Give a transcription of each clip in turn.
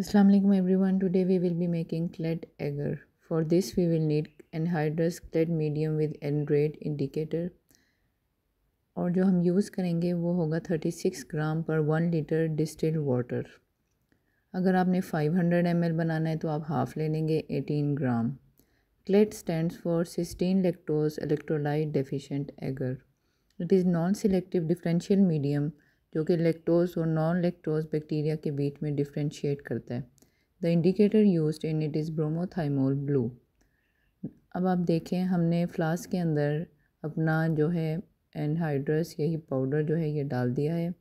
assalamu alaikum everyone today we will be making clad agar for this we will need anhydrous clad medium with endrate indicator और जो हम use करेंगे वो होगा thirty six gram पर one litre distil water अगर आपने five hundred M L बनाना है तो आप हाफ ले लेंगे eighteen gram CLED stand for cystine lactose electrolyte deficient agar it is non selective differential medium जो कि लेक्टोज और नॉन लेक्टोज बैक्टीरिया के बीच में डिफ्रेंशिएट करता है the indicator used in it is bromothymol blue अब आप देखें हमने फ्लास्क के अंदर अपना जो है एनहाइड्रस यही पाउडर जो है ये डाल दिया है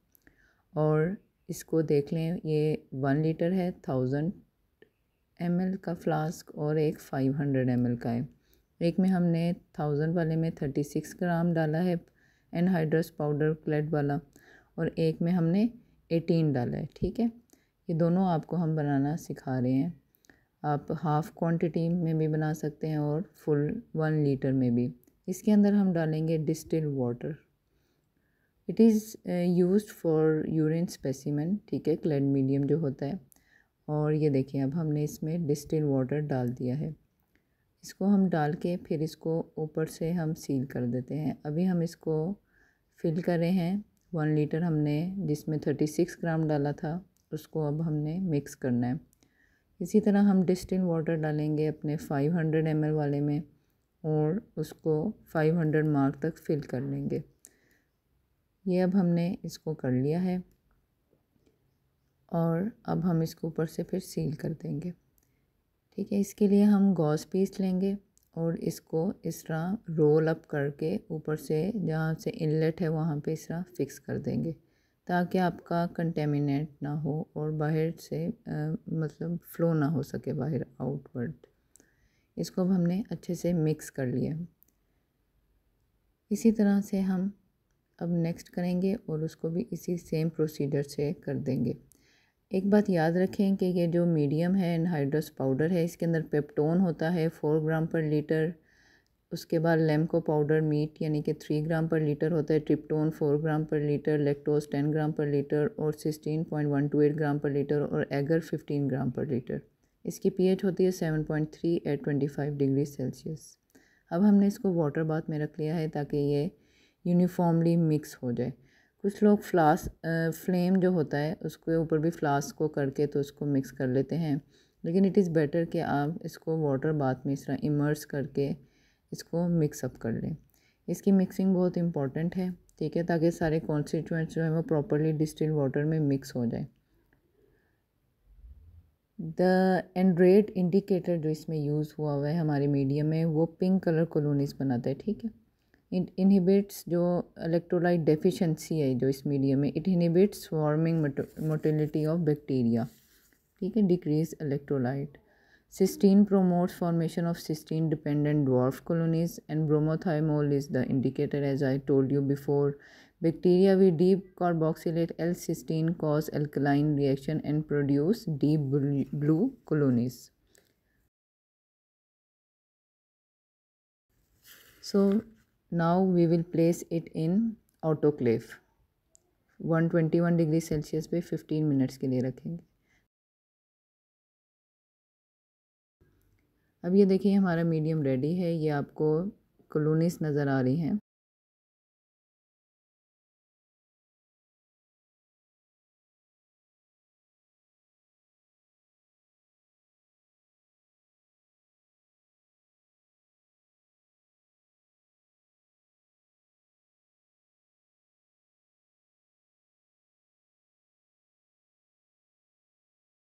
और इसको देख लें ये वन लीटर है थाउजेंड एम का फ़्लास्क और एक फ़ाइव हंड्रेड एम का है एक में हमने थाउजेंड वाले में थर्टी सिक्स ग्राम डाला है एनहाइड्रस पाउडर क्लेट वाला और एक में हमने एटीन डाला है ठीक है ये दोनों आपको हम बनाना सिखा रहे हैं आप हाफ़ क्वांटिटी में भी बना सकते हैं और फुल वन लीटर में भी इसके अंदर हम डालेंगे distil water it is used for urine specimen ठीक है क्लेड मीडियम जो होता है और ये देखिए अब हमने इसमें डिस्टिल वाटर डाल दिया है इसको हम डाल के फिर इसको ऊपर से हम सील कर देते हैं अभी हम इसको फिल कर रहे हैं वन लीटर हमने जिसमें थर्टी सिक्स ग्राम डाला था उसको अब हमने मिक्स करना है इसी तरह हम डिस्टिल वाटर डालेंगे अपने फाइव हंड्रेड एम एल वाले में और उसको फाइव हंड्रेड मार्क तक फिल कर लेंगे ये अब हमने इसको कर लिया है और अब हम इसको ऊपर से फिर सील कर देंगे ठीक है इसके लिए हम गॉस पीस लेंगे और इसको इस तरह रोल अप करके ऊपर से जहाँ से इनलेट है वहाँ पे इस तरह फिक्स कर देंगे ताकि आपका कंटेमिनेट ना हो और बाहर से आ, मतलब फ्लो ना हो सके बाहर आउटवर्ड इसको अब हमने अच्छे से मिक्स कर लिया इसी तरह से हम अब नेक्स्ट करेंगे और उसको भी इसी सेम प्रोसीजर से कर देंगे एक बात याद रखें कि ये जो मीडियम है एनहाइड्रस पाउडर है इसके अंदर पेप्टोन होता है फोर ग्राम पर लीटर उसके बाद लेमको पाउडर मीट यानी कि थ्री ग्राम पर लीटर होता है ट्रिप्टोन four gram per litre lactose ten gram per litre और sixteen point one two eight gram per litre और eager fifteen gram per litre इसकी pH होती है seven point three eight twenty five degree Celsius अब हमने इसको water bath में रख लिया है ताकि ये यूनिफॉर्मली मिक्स हो जाए कुछ लोग फ्लास फ्लेम जो होता है उसके ऊपर भी फ्लास को करके तो उसको मिक्स कर लेते हैं लेकिन इट इज़ बेटर कि आप इसको वाटर बाथ में इस तरह इमर्स करके इसको मिक्सअप कर लें इसकी मिक्सिंग बहुत इम्पॉर्टेंट है ठीक है ताकि सारे कॉन्स्टिट्यूएंट्स जो हैं वो प्रॉपरली डिस्टिल वाटर में मिक्स हो जाए द एंड्रेड इंडिकेटर जो इसमें यूज़ हुआ हुआ है हमारे मीडियम में वो पिंक कलर कॉलोनीस बनाता है ठीक है इनहिबिट्स जो इलेक्ट्रोलाइट डेफिशिएंसी है जो इस मीडियम में it inhibits warming motility of bacteria ठीक है decrease electrolyte cystine promotes formation of cystine dependent dwarf colonies and bromothymol is the indicator as I told you before bacteria we decarboxylate L cystine cause alkaline reaction and produce deep blue colonies so now we will place it in autoclave 121 degree Celsius पे 15 minutes के लिए रखेंगे अब ये देखिए हमारा medium ready है ये आपको कलोनीस नज़र आ रही हैं